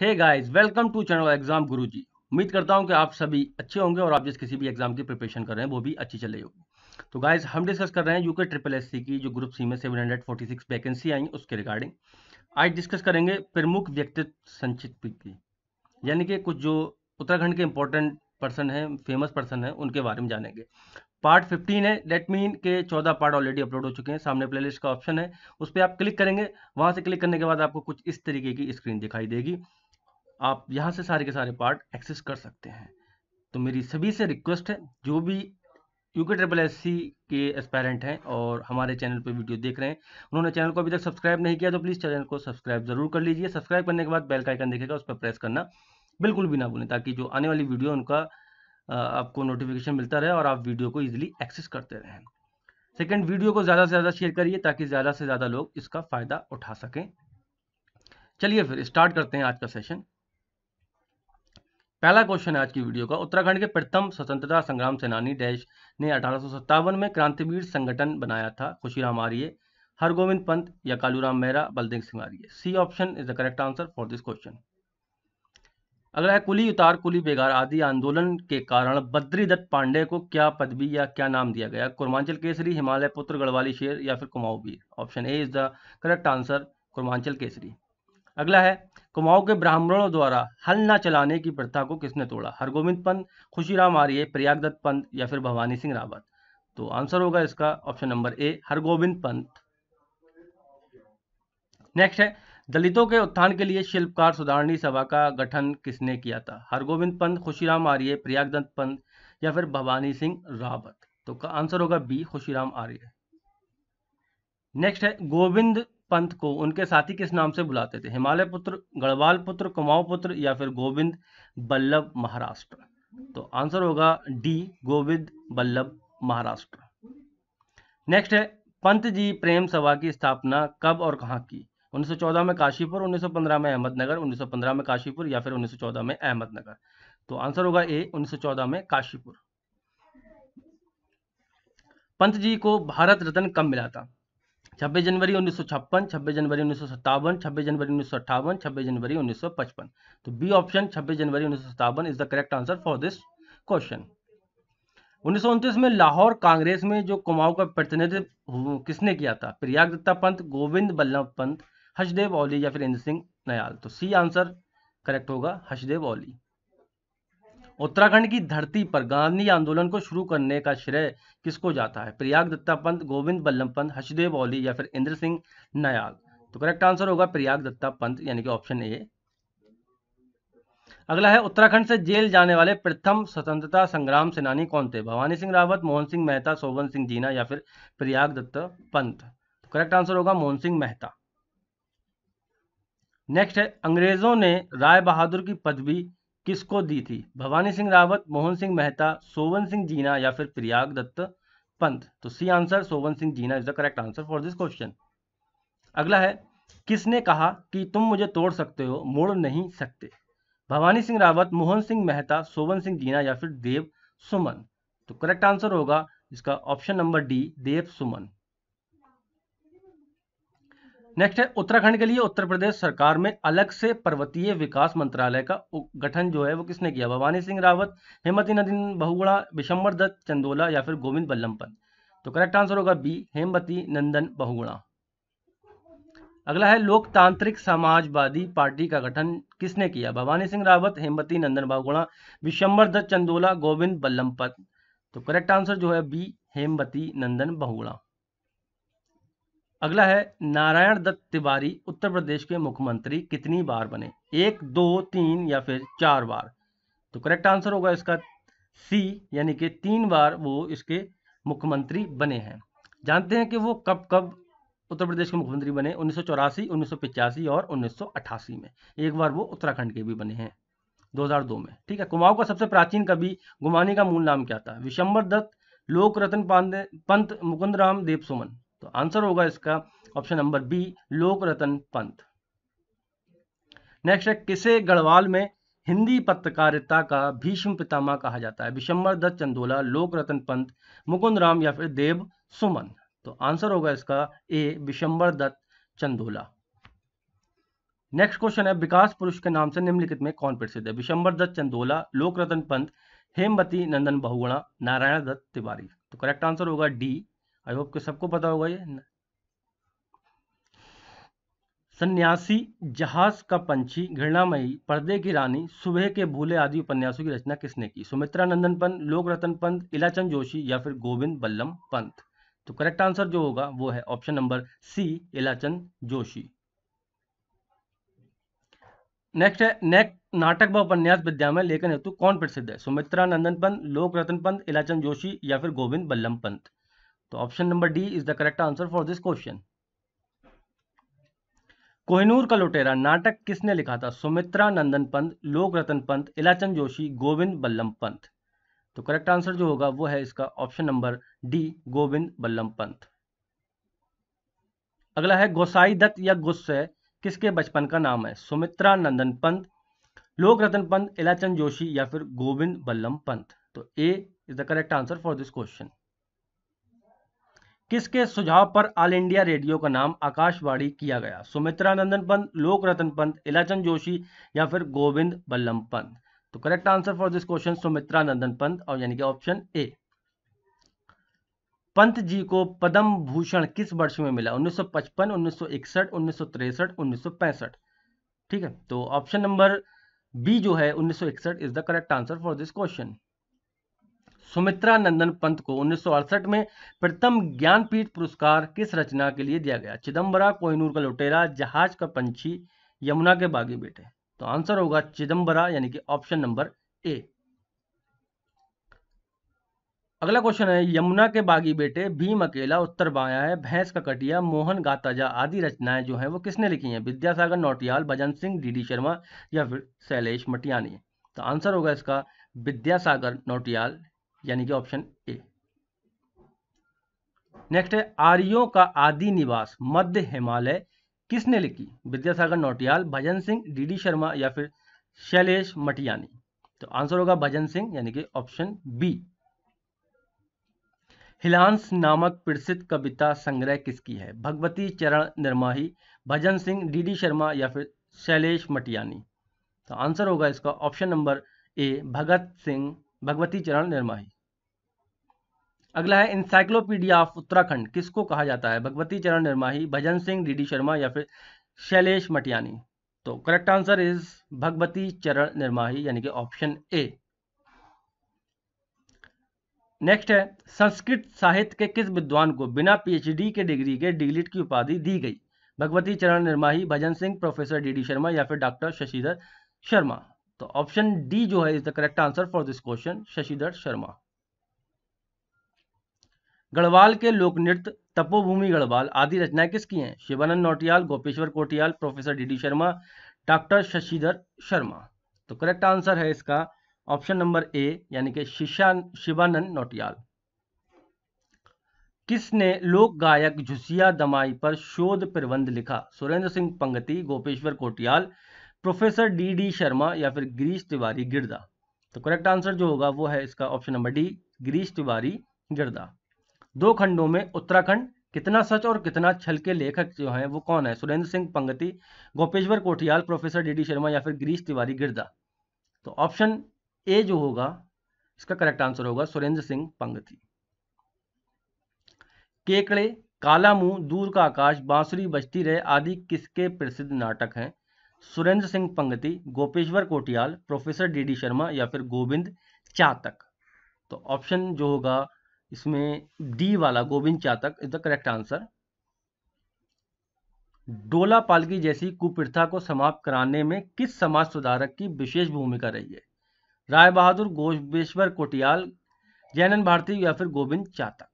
hey guys welcome to channel exam Guruji उम्मीद करता हूं कि आप सभी अच्छे होंगे और आप जिस किसी भी एग्जाम की प्रिपरेशन कर रहे हैं वो भी अच्छी चले होगी तो गाइस हम डिस्कस कर रहे हैं यूके ट्रिपल एस की जो ग्रुप सी में 746 वैकेंसी आई उसके रिगार्डिंग आज डिस्कस करेंगे प्रमुख व्यक्तित्व संचित की यानी कि कुछ जो उत्तराखंड के इंपॉर्टेंट पर्सन है फेमस पर्सन है उनके बारे में जानेंगे पार्ट 15 है डेट मीन के 14 पार्ट ऑलरेडी अपलोड हो चुके हैं सामने प्लेलिस्ट का ऑप्शन है उस पर आप क्लिक करेंगे वहां से क्लिक करने के बाद आपको कुछ इस तरीके की स्क्रीन दिखाई देगी आप यहाँ से सारे के सारे पार्ट एक्सेस कर सकते हैं तो मेरी सभी से रिक्वेस्ट है जो भी यू के ट्रिपल एस सी के एस्पेरेंट हैं और हमारे चैनल पर वीडियो देख रहे हैं उन्होंने चैनल को अभी तक सब्सक्राइब नहीं किया तो प्लीज़ चैनल को सब्सक्राइब जरूर कर लीजिए सब्सक्राइब करने के बाद बेल का आइकन देखेगा उस पर प्रेस करना बिल्कुल भी ना भूलें ताकि जो आने वाली वीडियो उनका आपको नोटिफिकेशन मिलता रहे और आप वीडियो को ईजिली एक्सेस करते रहें सेकेंड वीडियो को ज़्यादा से ज़्यादा शेयर करिए ताकि ज़्यादा से ज़्यादा लोग इसका फ़ायदा उठा सकें चलिए फिर स्टार्ट करते हैं आज का सेशन पहला क्वेश्चन है आज की वीडियो का उत्तराखंड के प्रथम स्वतंत्रता संग्राम सेनानी डैश ने अठारह में क्रांतिवीर संगठन बनाया था खुशीराम आर्य हरगोविंद पंत या Kaluram Mehra Baldev Singh Arya C option is the correct answer for this question अगला है कुली उतार कुली बेगार आदि आंदोलन के कारण बद्रीदत्त पांडे को क्या पदवी या क्या नाम दिया गया कुर्मांचल केसरी हिमालय पुत्र गढ़वाली शेर या फिर कुमाऊबीर option A is the correct answer Kurmanchal Kesari अगला है कुमाऊं के ब्राह्मणों द्वारा हल न चलाने की प्रथा को किसने तोड़ा हरगोविंद पंत खुशीराम आर्य प्रयाग दत्त पंत या फिर भवानी सिंह रावत तो आंसर होगा इसका option number A Hargovind Pant next है दलितों के उत्थान के लिए शिल्पकार सुधारणी सभा का गठन किसने किया था हरगोविंद पंत खुशीराम आर्य प्रयाग दत्त पंत या फिर भवानी सिंह रावत तो का आंसर होगा बी खुशीराम आर्य नेक्स्ट है गोविंद पंत को उनके साथी किस नाम से बुलाते थे हिमालय पुत्र गढ़वाल पुत्र कुमाऊ पुत्र या फिर गोविंद बल्लभ महाराष्ट्र तो आंसर होगा डी गोविंद बल्लभ महाराष्ट्र नेक्स्ट है पंत जी प्रेम सभा की स्थापना कब और कहाँ की 1914 में काशीपुर 1915 में अहमदनगर 1915 में काशीपुर या फिर 1914 में अहमदनगर तो आंसर होगा ए 1914 में काशीपुर पंत जी को भारत रत्न कब मिला था छब्बीस जनवरी उन्नीस सौ छप्पन छब्बीस जनवरी उन्नीस सौ सत्तावन छब्बीस जनवरी उन्नीस सौ अट्ठावन छब्बीस जनवरी उन्नीस सौ पचपन तो बी ऑप्शन छब्बीस जनवरी उन्नीस सौ सत्तावन is the correct answer for this question उन्नीस में लाहौर कांग्रेस में जो कुमाऊं का प्रतिनिधित्व किसने किया था प्रयाग दत्ता पंत गोविंद बल्लभ पंत हर्षदेव ओली या फिर इंद्र सिंह नयाल तो सी आंसर करेक्ट होगा हर्षदेव ओली उत्तराखंड की धरती पर गांधी आंदोलन को शुरू करने का श्रेय किसको जाता है प्रयाग दत्ता पंत गोविंद बल्लभ पंत हर्षदेव ओली या फिर इंद्र सिंह नयाल तो करेक्ट आंसर होगा प्रयाग दत्ता पंत यानी कि ऑप्शन ए अगला है उत्तराखंड से जेल जाने वाले प्रथम स्वतंत्रता संग्राम सेनानी कौन थे भवानी सिंह रावत मोहन सिंह मेहता शोभन सिंह जीना या फिर प्रयाग दत्त पंत तो करेक्ट आंसर होगा मोहन सिंह मेहता नेक्स्ट है अंग्रेजों ने राय बहादुर की पदवी किसको दी थी भवानी सिंह रावत मोहन सिंह मेहता सोवन सिंह जीना या फिर प्रयाग दत्त पंत तो C answer Soban Singh Jeena is the correct answer for this question अगला है किसने कहा कि तुम मुझे तोड़ सकते हो मोड़ नहीं सकते भवानी सिंह रावत मोहन सिंह मेहता सोवन सिंह जीना या फिर देव सुमन तो करेक्ट आंसर होगा इसका option number D Dev Suman next है उत्तराखंड के लिए उत्तर प्रदेश सरकार में अलग से पर्वतीय विकास मंत्रालय का गठन जो है वो किसने किया भवानी सिंह रावत हेमती नदीन बहुगुणा विशंबर दत्त चंदोला या फिर गोविंद बल्लभ पंत तो करेक्ट आंसर होगा बी हेमवती नंदन बहुगुणा अगला है लोकतांत्रिक समाजवादी पार्टी का गठन किसने किया भवानी सिंह रावत हेमवती नंदन बहुगुणा विशंबर दत्त चंदोला गोविंद बल्लभ पंत तो करेक्ट आंसर जो है बी हेमवती नंदन बहुगुणा अगला है नारायण दत्त तिवारी उत्तर प्रदेश के मुख्यमंत्री कितनी बार बने एक दो तीन या फिर चार बार तो करेक्ट आंसर होगा इसका सी यानी कि तीन बार वो इसके मुख्यमंत्री बने हैं जानते हैं कि वो कब कब उत्तर प्रदेश के मुख्यमंत्री बने उन्नीस सौ और उन्नीस में एक बार वो उत्तराखंड के भी बने हैं 2002 में ठीक है कुमाऊं का सबसे प्राचीन कवि गुमानी का मूल नाम क्या था विशंबर दत्त लोक रतन पांडे पंत मुकुंद राम देव सुमन तो आंसर होगा इसका ऑप्शन नंबर बी लोक रतन पंत नेक्स्ट है किसे गढ़वाल में हिंदी पत्रकारिता का भीष्म पितामह कहा जाता है विशंबर दत्त चंदोला लोक रतन पंत मुकुंद राम या फिर देव सुमन तो आंसर होगा इसका A Vishambar Datt Chandola next question है विकास पुरुष के नाम से निम्नलिखित में कौन प्रसिद्ध है विशंबर दत्त चंदोला लोक रतन पंत हेमवती नंदन बहुगुणा नारायण दत्त तिवारी तो करेक्ट आंसर होगा डी आई होप कि सबको पता होगा ये सन्यासी जहाज का पंछी घृणामयी पर्दे की रानी सुबह के भूले आदि उपन्यासों की रचना किसने की सुमित्रा नंदन पंत लोक रतन पंत इलाचंद जोशी या फिर गोविंद बल्लम पंत तो करेक्ट आंसर जो होगा वो है option number C Ilachand Joshi next है नेक्स्ट नाटक व उपन्यास विद्या में लेखन हेतु कौन प्रसिद्ध है सुमित्रा नंदन पंत लोक रतन पंत इलाचंद जोशी या फिर गोविंद बल्लम पंत तो option number D is the correct answer for this question Kohinoor का लुटेरा नाटक किसने लिखा था सुमित्रा नंदन पंत लोक रतन पंत इलाचंद जोशी गोविंद बल्लम पंत तो करेक्ट आंसर जो होगा वो है इसका option number D Govind Ballabh Pant अगला है गोसाई दत्त या गुस्से किसके बचपन का नाम है सुमित्रा नंदन पंत लोक रतन पंत इलाचंद जोशी या फिर गोविंद बल्लम पंत तो A is the correct answer for this question किसके सुझाव पर ऑल इंडिया रेडियो का नाम आकाशवाणी किया गया सुमित्रा नंदन पंत लोक रतन पंत इलाचंद जोशी या फिर गोविंद बल्लम पंत तो correct answer for this question Sumitra Nandan Pant और यानी कि ऑप्शन ए पंत जी को पद्म भूषण किस वर्ष में मिला 1955, 1961, 1963, 1965 ठीक है तो ऑप्शन नंबर बी जो है 1961 is the correct answer for this question Sumitra Nandan Pant को उन्नीस में प्रथम ज्ञानपीठ पुरस्कार किस रचना के लिए दिया गया चिदम्बरा कोहिनूर का लुटेरा जहाज का पंछी यमुना के बागी बेटे तो आंसर होगा चिदम्बरा यानी कि ऑप्शन नंबर ए अगला क्वेश्चन है यमुना के बागी बेटे भीम अकेला उत्तर बाया है भैंस का कटिया मोहन गाताजा आदि रचनाएं जो हैं वो किसने लिखी हैं विद्यासागर नौटियाल भजन सिंह डीडी शर्मा या फिर शैलेश मटियानी तो आंसर होगा इसका विद्यासागर नौटियाल यानी कि ऑप्शन ए नेक्स्ट है आर्यों का आदि निवास मध्य हिमालय किसने लिखी विद्यासागर नोटियाल भजन सिंह डीडी शर्मा या फिर शैलेश मटियानी तो आंसर होगा भजन सिंह यानी कि ऑप्शन बी हिलांस नामक प्रसिद्ध कविता संग्रह किसकी है भगवती चरण निर्माही भजन सिंह डीडी शर्मा या फिर शैलेश मटियानी तो आंसर होगा इसका option number A Bhagat Singh Bhagwati Charan Nirmohi अगला है इंसाइक्लोपीडिया ऑफ उत्तराखंड किसको कहा जाता है भगवती चरण निर्माही भजन सिंह डीडी शर्मा या फिर शैलेश मटियानी तो correct answer is Bhagwati Charan निर्माही यानी कि ऑप्शन ए नेक्स्ट है संस्कृत साहित्य के किस विद्वान को बिना पीएचडी के डिग्री के डिग्रीट e की उपाधि दी गई Bhagwati Charan Nirmohi Bhajan Singh professor D D Sharma या फिर डॉक्टर शशिधर शर्मा तो ऑप्शन डी जो है is the correct answer for this question Shashidhar Sharma Garhwal के लोक नृत्य तपोभूमि गढ़वाल आदि रचनाएं किसकी हैं Shivanand Notiyal Gopeshwar Kotiyal professor D D Sharma doctor Shashidhar Sharma तो करेक्ट आंसर है इसका ऑप्शन नंबर ए यानी कि शिशान शिवानंद नोटियाल किसने लोक गायक झुसिया दमाई पर शोध प्रबंध लिखा Surendra Singh Pangti Gopeshwar Kotiyal professor D D Sharma या फिर गिरीश तिवारी गिरदा तो करेक्ट आंसर जो होगा वो है इसका option number D Girish Tiwari Girda दो खंडों में उत्तराखंड कितना सच और कितना छल के लेखक जो हैं वो कौन है Surendra Singh Pangti Gopeshwar Kothiyal professor D D Sharma या फिर गिरीश तिवारी गिरदा तो ऑप्शन ए जो होगा इसका करेक्ट आंसर होगा सुरेंद्र सिंह पंगति केकड़े काला मुंह दूर का आकाश बांसुरी बजती रहे आदि किसके प्रसिद्ध नाटक हैं Surendra Singh Pangti Gopeshwar Kotiyal professor D D Sharma या फिर गोविंद चातक तो ऑप्शन जो होगा इसमें डी वाला Govind Chatak is the correct answer डोला पालकी जैसी कुप्रथा को समाप्त कराने में किस समाज सुधारक की विशेष भूमिका रही है राय बहादुर गोपेश्वर कोटियाल जैनन भारती या फिर गोविंद चातक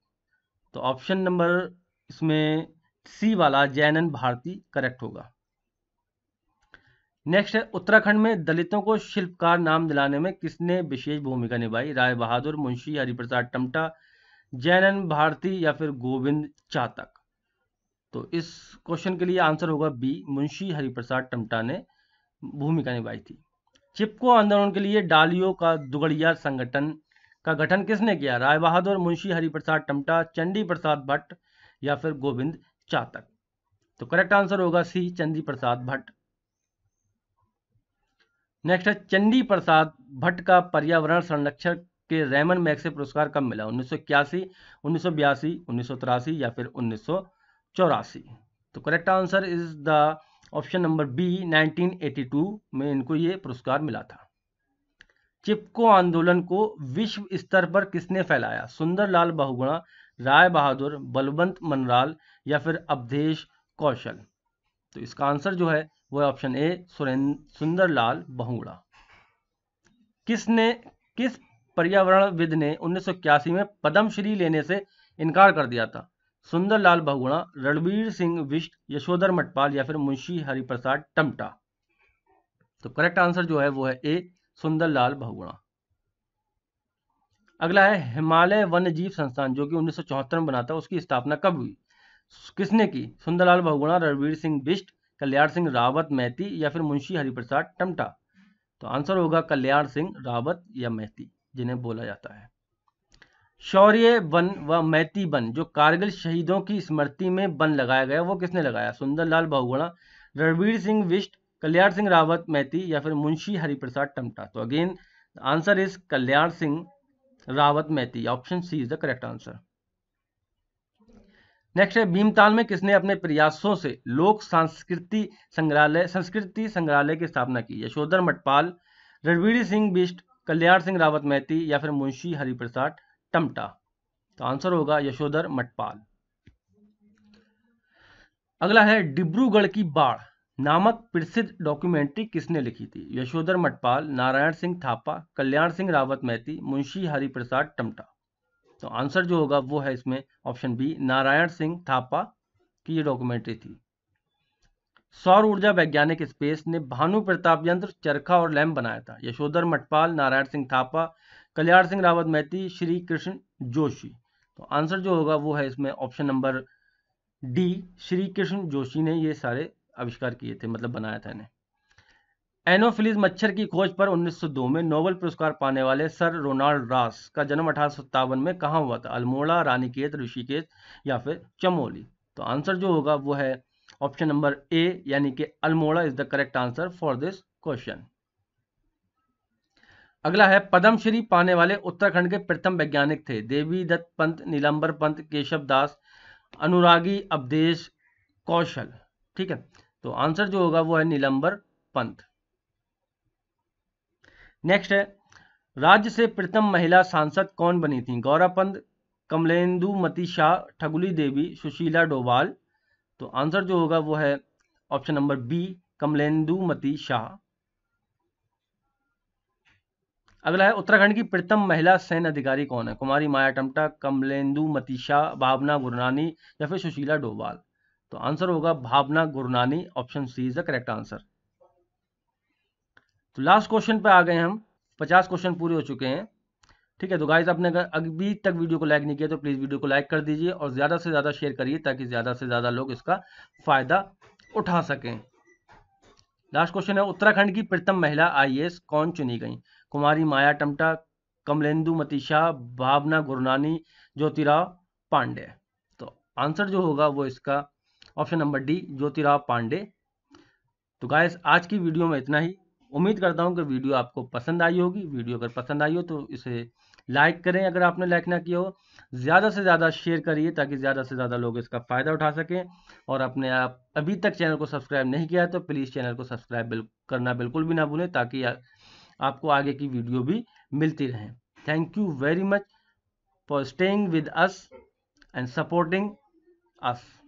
तो ऑप्शन नंबर इसमें सी वाला जैनन भारती करेक्ट होगा नेक्स्ट है उत्तराखंड में दलितों को शिल्पकार नाम दिलाने में किसने विशेष भूमिका निभाई राय बहादुर मुंशी हरिप्रसाद टमटा जैनन भारती या फिर गोविंद चातक तो इस क्वेश्चन के लिए आंसर होगा बी मुंशी हरिप्रसाद टमटा ने भूमिका निभाई थी चिपको आंदोलन के लिए डालियो का दुगड़िया संगठन का गठन किसने किया राय बहादुर मुंशी हरिप्रसाद टमटा चंडी प्रसाद भट्ट या फिर गोविंद चातक तो करेक्ट आंसर होगा सी चंडी प्रसाद भट्ट नेक्स्ट है चंडी प्रसाद भट्ट का पर्यावरण संरक्षक के रैमन मैक्से पुरस्कार कब मिला उन्नीस सौ इक्यासी उन्नीस सौ बयासी उन्नीस सौ तिरासी या फिर उन्नीस सौ चौरासी तो correct answer is the option number B 1982 में इनको ये पुरस्कार मिला था चिपको आंदोलन को विश्व स्तर पर किसने फैलाया सुंदरलाल बहुगुणा राय बहादुर बलवंत मनराल या फिर अवधेश कौशल तो इसका आंसर जो है वह ऑप्शन ए सुरेंद्र सुंदरलाल बहुगुणा किसने किस पर्यावरणविद ने उन्नीस में पद्मश्री श्री लेने से इनकार कर दिया था सुंदरलाल बहुगुणा रणबीर सिंह विष्ट यशोधर मटपाल या फिर मुंशी हरिप्रसाद टमटा तो करेक्ट आंसर जो है वो है ए सुंदरलाल बहुगुणा अगला है हिमालय वन्य जीव संस्थान जो कि उन्नीस में बना था उसकी स्थापना कब हुई किसने की सुंदरलाल बहुगुणा रणवीर सिंह बिष्ट कल्याण सिंह रावत महती या फिर मुंशी हरिप्रसाद टमटा तो आंसर होगा कल्याण सिंह रावत या मैती जिन्हें बोला जाता है शौर्य वन व मैती वन जो कारगिल शहीदों की स्मृति में वन लगाया गया वो किसने लगाया सुंदरलाल बहुगुणा रणवीर सिंह विष्ट कल्याण सिंह रावत मैती या फिर मुंशी हरिप्रसाद टमटा तो again answer is Kalyan Singh Rawat Maiti option C is the correct answer next है भीमताल में किसने अपने प्रयासों से लोक संस्कृति संग्रहालय संस्कृति संग्रहालय की स्थापना की यशोधर मटपाल रणवीर सिंह बिष्ट कल्याण सिंह रावत मैती या फिर मुंशी हरिप्रसाद टमटा तो आंसर होगा यशोधर मटपाल अगला है डिब्रूगढ़ की बाढ़ नामक प्रसिद्ध डॉक्यूमेंट्री किसने लिखी थी यशोधर मटपाल नारायण सिंह थापा कल्याण सिंह रावत मैती मुंशी हरिप्रसाद टमटा तो आंसर जो होगा वो है इसमें ऑप्शन बी नारायण सिंह थापा की ये डॉक्यूमेंट्री थी सौर ऊर्जा वैज्ञानिक स्पेस ने भानु प्रताप यंत्र चरखा और लैम्प बनाया था यशोधर मटपाल नारायण सिंह थापा कल्याण सिंह रावत मैती श्री कृष्ण जोशी तो आंसर जो होगा वो है इसमें option number D Shri Krishna Joshi ने ये सारे आविष्कार किए थे मतलब बनाया था इन्हें एनोफिलिज मच्छर की खोज पर 1902 में नोबल पुरस्कार पाने वाले सर रोनाल्ड रास का जन्म अठारह में कहा हुआ था अल्मोड़ा रानीकेत ऋषिकेत या फिर चमोली तो आंसर जो होगा वो है ऑप्शन नंबर ए यानी कि Almora is the correct answer for this question अगला है पद्मश्री पाने वाले उत्तराखंड के प्रथम वैज्ञानिक थे देवी दत्त पंत नीलंबर पंत केशव दास अनुरागी अवधेश कौशल ठीक है तो आंसर जो होगा वो है नीलंबर पंत नेक्स्ट है राज्य से प्रथम महिला सांसद कौन बनी थी गौरा पंत कमलेंदुमती शाह ठगुली देवी सुशीला डोवाल तो आंसर जो होगा वो है option number B Kamlendumati Shah अगला है उत्तराखंड की प्रथम महिला सैन्य अधिकारी कौन है कुमारी माया टमटा कमलेंदु शाह भावना गुरनानी या फिर सुशीला डोवाल तो आंसर होगा Bhawna Gurnani option C is the correct answer तो लास्ट क्वेश्चन पे आ गए हम पचास क्वेश्चन पूरे हो चुके हैं ठीक है तो गाइज आपने अगर अभी तक वीडियो को लाइक नहीं किया तो प्लीज़ वीडियो को लाइक कर दीजिए और ज़्यादा से ज़्यादा शेयर करिए ताकि ज़्यादा से ज़्यादा लोग इसका फ़ायदा उठा सकें लास्ट क्वेश्चन है उत्तराखंड की प्रथम महिला आईएएस कौन चुनी गई कुमारी माया टमटा कमलेंदु मतीशा भावना गुरनानी ज्योतिराव पांडे तो आंसर जो होगा वो इसका option number D Jyotirao Pande तो गाइस आज की वीडियो में इतना ही उम्मीद करता हूँ कि वीडियो आपको पसंद आई होगी वीडियो अगर पसंद आई हो तो इसे लाइक करें अगर आपने लाइक ना किया हो ज़्यादा से ज़्यादा शेयर करिए ताकि ज़्यादा से ज़्यादा लोग इसका फ़ायदा उठा सकें और अपने आप अभी तक चैनल को सब्सक्राइब नहीं किया है तो प्लीज़ चैनल को सब्सक्राइब करना बिल्कुल भी ना भूलें ताकि आपको आगे की वीडियो भी मिलती रहे thank you very much for staying with us and supporting us